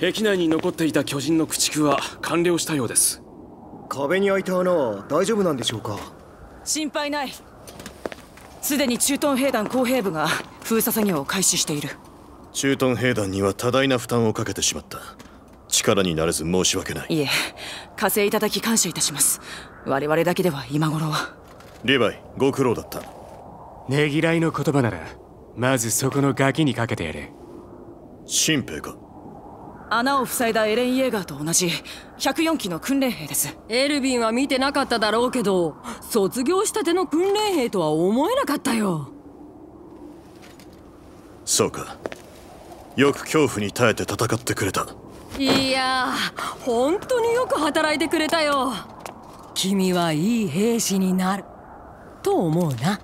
壁内に残っていた巨人の駆逐は完了したようです壁に開いた穴は大丈夫なんでしょうか心配ないすでに駐屯兵団後兵部が封鎖作業を開始している駐屯兵団には多大な負担をかけてしまった力になれず申し訳ないいえ加勢いただき感謝いたします我々だけでは今頃はリヴァイご苦労だったねぎらいの言葉ならまずそこのガキにかけてやれ新兵か穴を塞いだエレン・イェーガーと同じ104機の訓練兵ですエルヴィンは見てなかっただろうけど卒業したての訓練兵とは思えなかったよそうかよく恐怖に耐えて戦ってくれたいや本当によく働いてくれたよ君はいい兵士になると思うな